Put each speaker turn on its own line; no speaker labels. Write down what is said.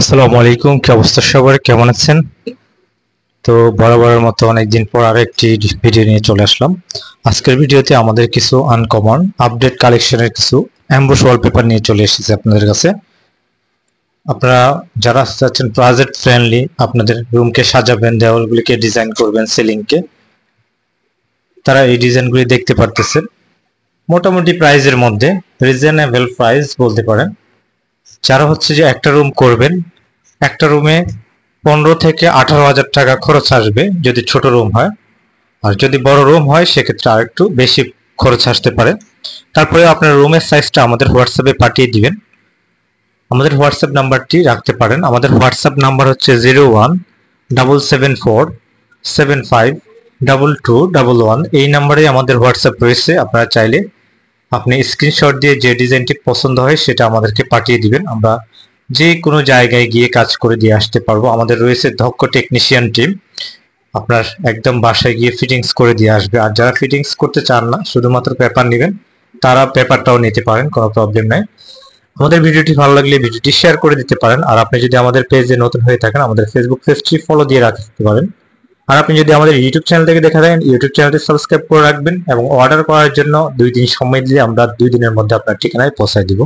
আসসালামু আলাইকুম কি অবস্থা সবার কেমন আছেন তো বরাবরের মতো অনেকদিন পর আর একটি ভিডিও নিয়ে চলে আসলাম আজকের ভিডিওতে আমাদের কিছু আনকমন আপডেট কালেকশনের কিছু অ্যাম্বুশ ওয়ালপেপার নিয়ে চলে এসেছে আপনাদের কাছে আপনারা যারা চাচ্ছেন প্রজেক্ট ফ্রেন্ডলি আপনাদের রুমকে সাজাবেন দেওয়ালগুলিকে ডিজাইন করবেন সিলিংকে তারা এই ডিজাইনগুলি দেখতে পারতেছেন মোটামুটি প্রাইজের মধ্যে রিজনেবল প্রাইস বলতে পারেন যারা হচ্ছে যে একটা রুম করবেন একটা রুমে পনেরো থেকে আঠারো হাজার টাকা খরচ আসবে যদি ছোট রুম হয় আর যদি বড় রুম হয় সেক্ষেত্রে আর একটু বেশি খরচ আসতে পারে তারপরে আপনার রুমের সাইজটা আমাদের হোয়াটসঅ্যাপে পাঠিয়ে দিবেন আমাদের হোয়াটসঅ্যাপ নাম্বারটি রাখতে পারেন আমাদের হোয়াটসঅ্যাপ নাম্বার হচ্ছে zero one double seven four seven five double two double one এই নাম্বারে আমাদের হোয়াটসঅ্যাপ রয়েছে আপনারা চাইলে আপনি স্ক্রিনশট দিয়ে যে ডিজাইনটি পছন্দ হয় সেটা আমাদেরকে পাঠিয়ে দিবেন আমরা যে কোনো জায়গায় গিয়ে কাজ করে দিয়ে আসতে পারবো আমাদের রয়েছে দক্ষ টেকনিশিয়ান টিম আপনার একদম বাসায় গিয়ে ফিটিংস করে দিয়ে আসবে আর যারা ফিটিংস করতে চান না শুধুমাত্র পেপার নেবেন তারা পেপারটাও নিতে পারেন কোনো প্রবলেম নেই আমাদের ভিডিওটি ভালো লাগলে ভিডিওটি শেয়ার করে দিতে পারেন আর আপনি যদি আমাদের পেজে নতুন হয়ে থাকেন আমাদের ফেসবুক পেজটি ফলো দিয়ে রাখতে পারেন আর আপনি যদি আমাদের ইউটিউব চ্যানেল থেকে দেখে দেন ইউটিউব চ্যানেলটি সাবস্ক্রাইব করে রাখবেন এবং অর্ডার করার জন্য দুই দিন সময় দিলে আমরা দুই দিনের মধ্যে আপনার ঠিকানায় পৌঁছায় দিব